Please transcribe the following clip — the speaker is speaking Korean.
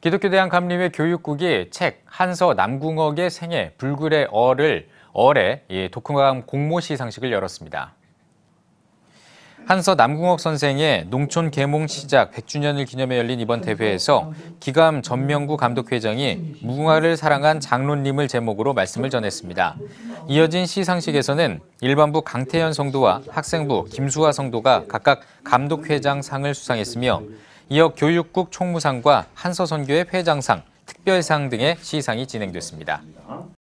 기독교대학 감리회 교육국이 책 한서 남궁옥의 생애 불굴의 어를 어뢰 예, 독후감 공모 시상식을 열었습니다. 한서 남궁옥 선생의 농촌 계몽 시작 100주년을 기념해 열린 이번 대회에서 기감 전명구 감독회장이 무궁화를 사랑한 장로님을 제목으로 말씀을 전했습니다. 이어진 시상식에서는 일반부 강태현 성도와 학생부 김수화 성도가 각각 감독회장 상을 수상했으며 이어 교육국 총무상과 한서선교회 회장상, 특별상 등의 시상이 진행됐습니다.